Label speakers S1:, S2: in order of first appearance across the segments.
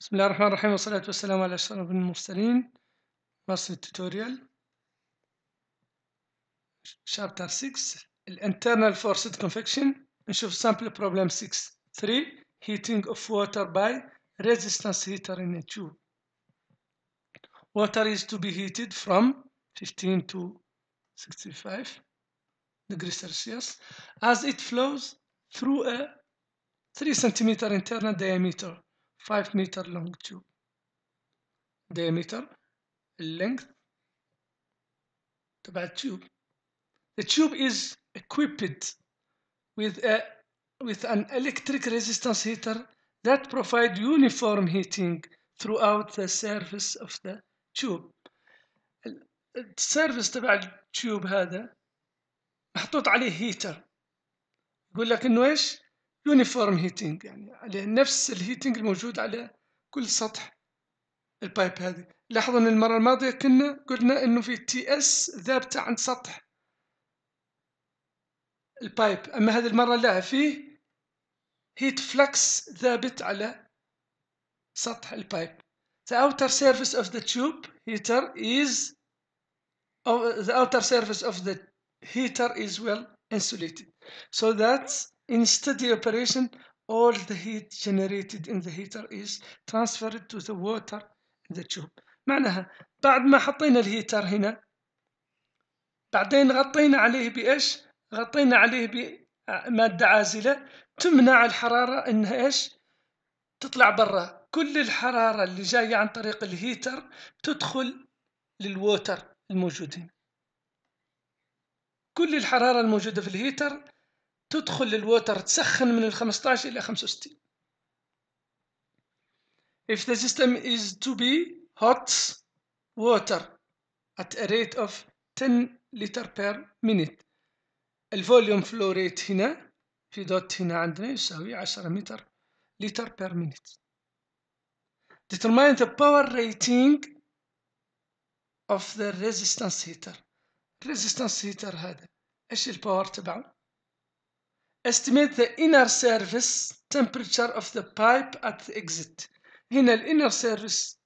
S1: بسم الله الرحمن الرحيم والصلاة والسلام على أشرف المرسلين مصر التوتوريال شابتر 6 الانترنال فورسد كونفكشن نشوف سامبل بروبلم 6 3 heating of water by resistance heater in a tube water is to be heated from 15 to 65 degrees Celsius as it flows through a 3 centimeter internal diameter 5 meter long tube diameter length the tube the tube is equipped with a with an electric resistance heater that provide uniform heating throughout the surface of the tube uh, uh, surface تبع التيوب هذا محطوط عليه هيتر يقول لك انه ايش يونيفورم هيتنج يعني على نفس الهيتنج الموجود على كل سطح البايب هذه لاحظوا ان المرة الماضية كنا قلنا انه في تي اس ثابتة عند سطح البايب اما هذه المرة لا فيه هيت فلكس ثابت على سطح البايب The outer surface of the tube heater is the outer surface of the heater is well insulated so that In steady operation all the heat generated in the heater is transferred to the water in the tube معناها بعد ما حطينا الهيتر هنا بعدين غطينا عليه بإيش غطينا عليه بمادة عازلة تمنع الحرارة إنها إيش تطلع برا كل الحرارة اللي جاية عن طريق الهيتر تدخل للووتر الموجود هنا كل الحرارة الموجودة في الهيتر تدخل للوتر تسخن من ال 15 الى 65 if the system is to be hot water at a rate of 10 liter per minute الفوليوم فلو ريت هنا في دوت هنا عندنا يساوي 10 متر لتر per minute determine the power rating of the resistance heater resistance heater هذا ايش الباور تبعه estimate the inner surface temperature of the pipe at the exit هنا الانر سيرفيس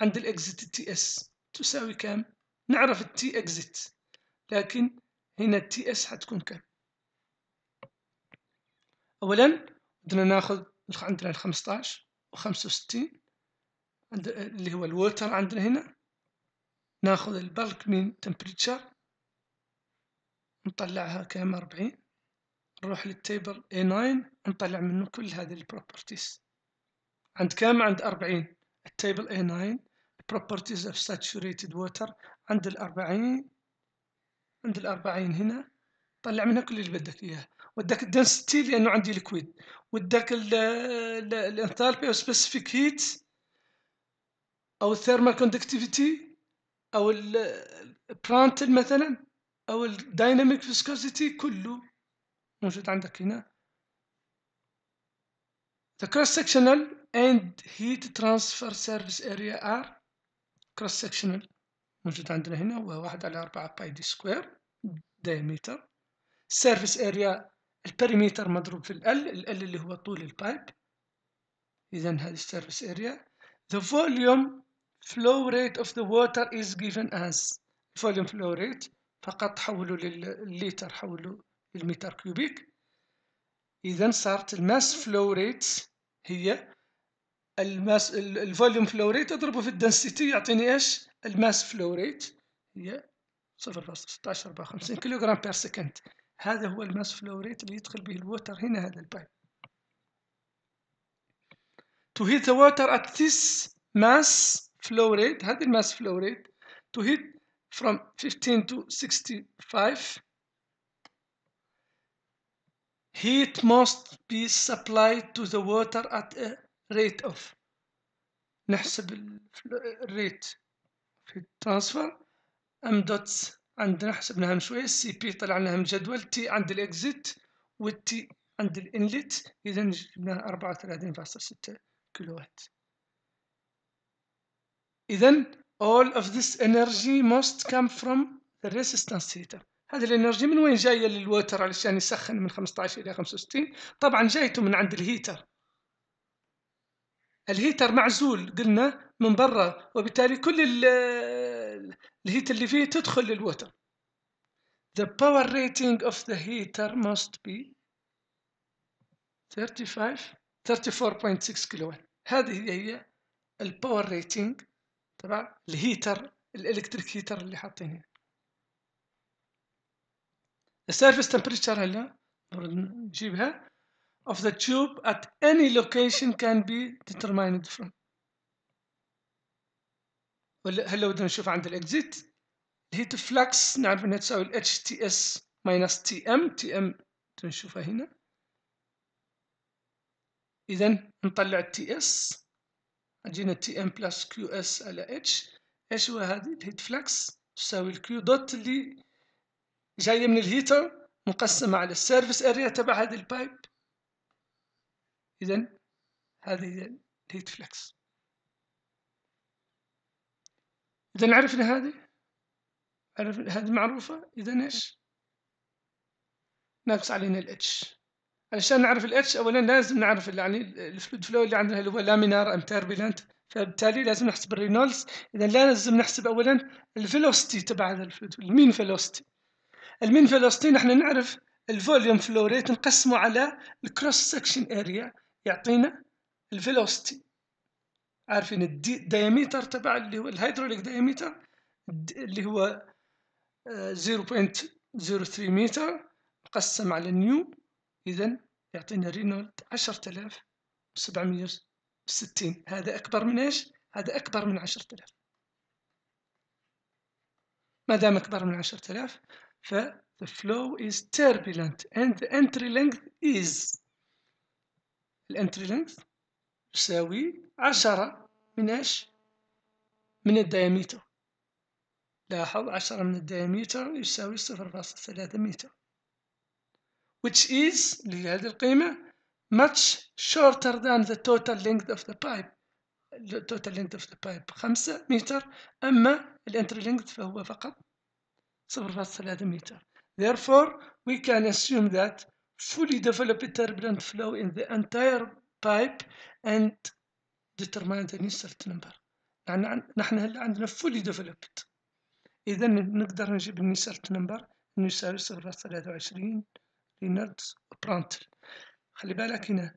S1: عند الاكزيت تي اس تساوي كام نعرف التي اكزيت لكن هنا التي اس حتكون كام اولا بدنا ناخذ عندنا ال 15 و 65 عند اللي هو الووتر عندنا هنا ناخذ البلك من تمبريتشر نطلعها كام 40 نروح للتيبل A9 نطلع منه كل هذه البروبرتيز عند كام عند 40 التيبل A9 properties of saturated water عند الأربعين عند الأربعين هنا طلع منها كل اللي بدك إياه ودك الدنسيتي لأنه عندي ليكويد ودك الانثالبي أو سبيسيفيك هيت أو الثيرمال كوندكتيفيتي أو البرانتل مثلا أو الدايناميك فيسكوزيتي كله موجود عندك هنا The cross-sectional and heat transfer surface area are cross-sectional موجود عندنا هنا هو واحد على أربعة باي دي سكوير diameter surface area البريمتر مضروب في ال ال اللي هو طول البايب إذا هذه surface area the volume flow rate of the water is given as volume flow rate فقط حولوا للليتر حولوا للمتر كوبيك اذا صارت الماس فلو ريت هي الماس الفوليوم فلو ريت اضربه في الدنسيتي يعطيني ايش الماس فلو ريت هي 0.1654 كيلوغرام بير سكند هذا هو الماس فلو ريت اللي يدخل به الوتر هنا هذا البايب to heat the water at this mass flow rate هذه الماس فلو ريت to heat from 15 to 65 Heat must be supplied to the water at a rate of نحسب الريت في الترانسفر ام دوت عندنا حسبناها من شويه السي بي طلع لنا t عند تي عند الاكزيت والتي عند الانلت اذا جبناها 34.6 ستة وات اذا all of this energy must come from the resistance heater هذه الانرجي من وين جايه للوتر علشان يسخن من 15 الى 65 طبعا جايته من عند الهيتر الهيتر معزول قلنا من برا وبالتالي كل الهيت اللي فيه تدخل للوتر The power rating of the heater must be 35 34.6 كيلو هذه هي الباور ريتنج تبع الهيتر الالكتريك هيتر اللي حاطينه السيرفيس تمبريتشر هلا نجيبها of the tube at any location can be determined from هلا بدنا نشوف عند الاكزيت الهيت فلكس نعرف انها تساوي ال HTS minus TM TM نشوفها هنا اذا نطلع TS اس TM plus QS على H ايش هو هذه الهيت فلكس تساوي Q dot اللي جايه من الهيتر مقسمه على السيرفيس اريا تبع هذه البايب اذا هذه هي الهيت فلكس اذا عرفنا هذه عرفنا هذه معروفه اذا ايش ناقص علينا الاتش علشان نعرف الاتش اولا لازم نعرف يعني الفلود فلو اللي عندنا اللي هو لامينار ام تربيلنت فبالتالي لازم نحسب الرينولز اذا لازم نحسب اولا الفيلوستي تبع هذا الفلود المين فيلوستي المين فيلوستي نحن نعرف الفوليوم فلو ريت نقسمه على الكروس سكشن اريا يعطينا الفيلوستي عارفين الدايمتر تبع اللي هو الهيدروليك دايمتر اللي هو 0.03 متر مقسم على نيو اذا يعطينا رينولد 10760 هذا اكبر من ايش هذا اكبر من 10000 ما دام اكبر من 10000 ف the flow is turbulent and the entry length is الانتري لينث تساوي عشرة من اش من الدايمتر لاحظ عشرة من الدايمتر يساوي صفر فاصل ثلاثة متر which is لهذه القيمة much shorter than the total length of the pipe the total length of the pipe خمسة متر أما الانتري length فهو فقط 0.3 meter. Therefore, we can assume that fully developed turbulent flow in the entire pipe and determined the Nusselt number. يعني نحن هلا عندنا fully developed. إذا نقدر نجيب النسرت نمبر إنه يساوي صفر ثلاثة وعشرين برانتل خلي بالك هنا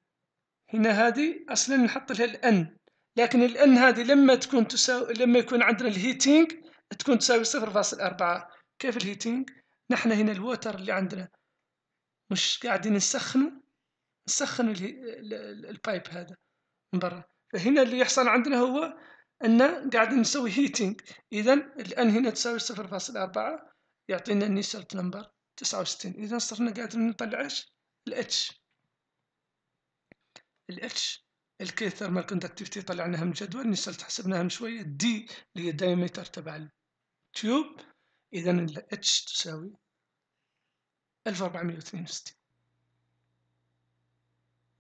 S1: هنا هذه أصلا نحط لها الأن لكن الأن هذه لما تكون تساوي لما يكون عندنا الهيتينج تكون تساوي صفر فاصل أربعة كيف الهيتينج نحن هنا الوتر اللي عندنا مش قاعدين نسخنه نسخن البايب هذا من برا فهنا اللي يحصل عندنا هو ان قاعدين نسوي هيتينج اذا الان هنا تساوي صفر أربعة يعطينا النيسلت نمبر تسعة وستين اذا صرنا قاعدين نطلع ايش الاتش الاتش الكي ثيرمال كوندكتيفيتي طلعناها من جدول نيسلت حسبناها من شويه دي اللي هي الدايمتر تبع التيوب إذا ال H تساوي 1462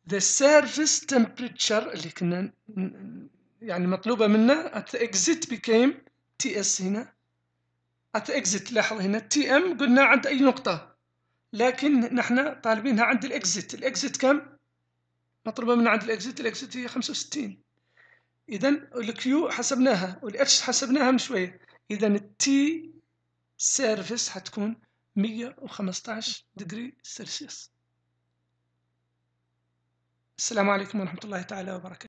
S1: the surface temperature اللي كنا يعني مطلوبة منا at the exit became TS هنا at the exit لاحظ هنا TM قلنا عند أي نقطة لكن نحن طالبينها عند الإكزيت الإكزيت كم؟ مطلوبة منا عند الإكزيت الإكزيت هي 65 إذا الكيو حسبناها والإتش حسبناها من شوية إذا التي سيرفيس حتكون مية وخمسطاش ديجري سلسيوس السلام عليكم ورحمة الله تعالى وبركاته